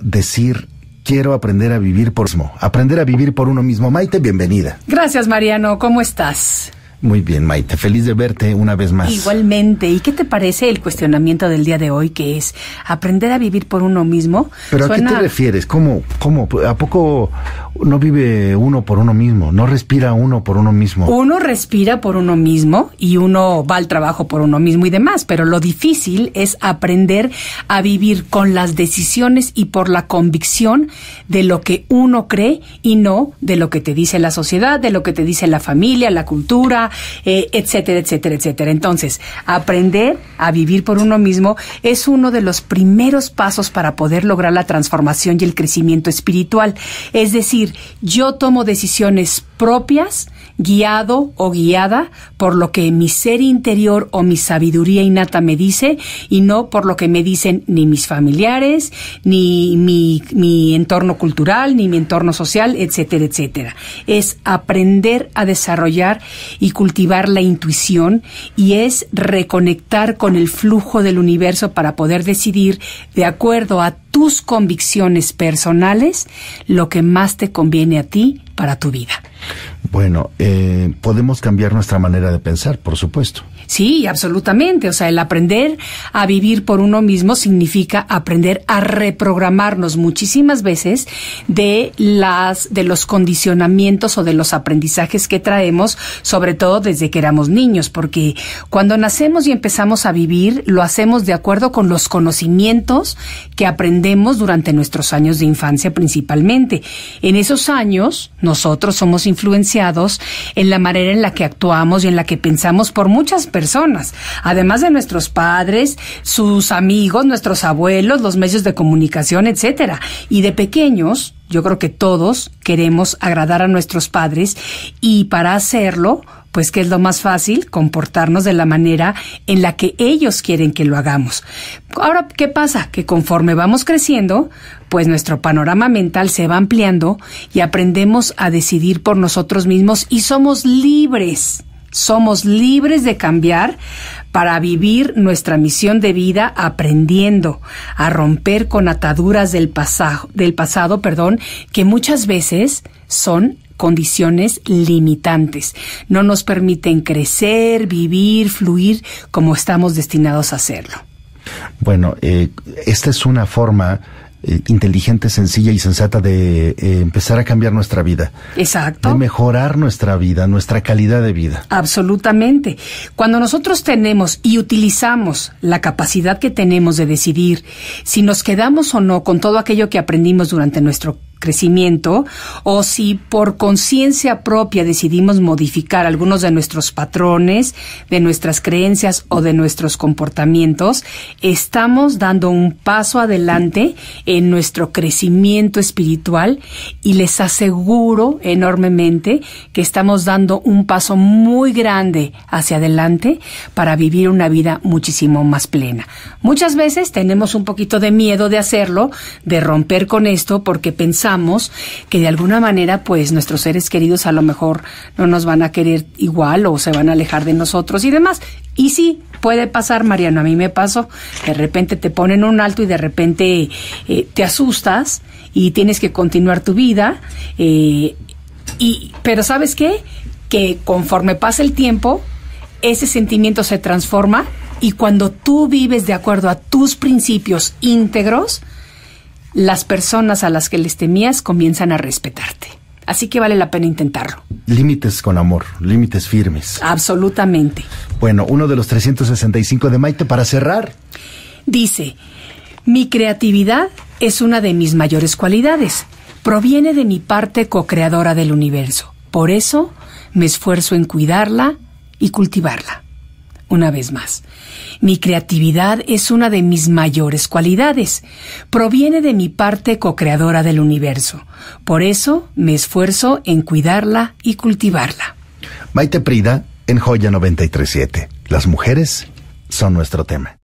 decir quiero aprender a vivir por mismo, aprender a vivir por uno mismo. Maite, bienvenida. Gracias, Mariano. ¿Cómo estás? Muy bien, Maite. Feliz de verte una vez más. Igualmente. ¿Y qué te parece el cuestionamiento del día de hoy, que es aprender a vivir por uno mismo? ¿Pero a qué te refieres? ¿Cómo? ¿Cómo? ¿A poco no vive uno por uno mismo, no respira uno por uno mismo. Uno respira por uno mismo y uno va al trabajo por uno mismo y demás, pero lo difícil es aprender a vivir con las decisiones y por la convicción de lo que uno cree y no de lo que te dice la sociedad, de lo que te dice la familia, la cultura, eh, etcétera, etcétera, etcétera. Entonces, aprender a vivir por uno mismo es uno de los primeros pasos para poder lograr la transformación y el crecimiento espiritual. Es decir, yo tomo decisiones propias, guiado o guiada por lo que mi ser interior o mi sabiduría innata me dice y no por lo que me dicen ni mis familiares, ni mi, entorno cultural, ni mi entorno social, etcétera, etcétera. Es aprender a desarrollar y cultivar la intuición y es reconectar con el flujo del universo para poder decidir de acuerdo a tus convicciones personales lo que más te conviene a ti para tu vida. Bueno, eh, podemos cambiar nuestra manera de pensar, por supuesto. Sí, absolutamente. O sea, el aprender a vivir por uno mismo significa aprender a reprogramarnos muchísimas veces de las, de los condicionamientos o de los aprendizajes que traemos, sobre todo desde que éramos niños, porque cuando nacemos y empezamos a vivir, lo hacemos de acuerdo con los conocimientos que aprendemos durante nuestros años de infancia principalmente. En esos años, nosotros somos influenciados en la manera en la que actuamos y en la que pensamos por muchas personas, además de nuestros padres, sus amigos, nuestros abuelos, los medios de comunicación, etcétera. Y de pequeños, yo creo que todos queremos agradar a nuestros padres y para hacerlo, pues que es lo más fácil, comportarnos de la manera en la que ellos quieren que lo hagamos. Ahora, ¿qué pasa? Que conforme vamos creciendo, pues nuestro panorama mental se va ampliando y aprendemos a decidir por nosotros mismos y somos libres somos libres de cambiar para vivir nuestra misión de vida aprendiendo a romper con ataduras del, pasado, del pasado, perdón, que muchas veces son condiciones limitantes. No nos permiten crecer, vivir, fluir como estamos destinados a hacerlo. Bueno, eh, esta es una forma eh, inteligente, sencilla y sensata de eh, empezar a cambiar nuestra vida. Exacto. De mejorar nuestra vida, nuestra calidad de vida. Absolutamente. Cuando nosotros tenemos y utilizamos la capacidad que tenemos de decidir si nos quedamos o no con todo aquello que aprendimos durante nuestro crecimiento o si por conciencia propia decidimos modificar algunos de nuestros patrones, de nuestras creencias o de nuestros comportamientos, estamos dando un paso adelante en nuestro crecimiento espiritual y les aseguro enormemente que estamos dando un paso muy grande hacia adelante para vivir una vida muchísimo más plena. Muchas veces tenemos un poquito de miedo de hacerlo, de romper con esto porque pensamos que de alguna manera pues nuestros seres queridos a lo mejor no nos van a querer igual o se van a alejar de nosotros y demás. Y sí, puede pasar, Mariano, a mí me pasó, de repente te ponen un alto y de repente eh, te asustas y tienes que continuar tu vida. Eh, y, pero ¿sabes qué? Que conforme pasa el tiempo, ese sentimiento se transforma y cuando tú vives de acuerdo a tus principios íntegros, las personas a las que les temías comienzan a respetarte. Así que vale la pena intentarlo. Límites con amor, límites firmes. Absolutamente. Bueno, uno de los 365 de Maite para cerrar. Dice, mi creatividad es una de mis mayores cualidades. Proviene de mi parte co-creadora del universo. Por eso me esfuerzo en cuidarla y cultivarla una vez más. Mi creatividad es una de mis mayores cualidades. Proviene de mi parte co-creadora del universo. Por eso me esfuerzo en cuidarla y cultivarla. Maite Prida en Joya 937. Las mujeres son nuestro tema.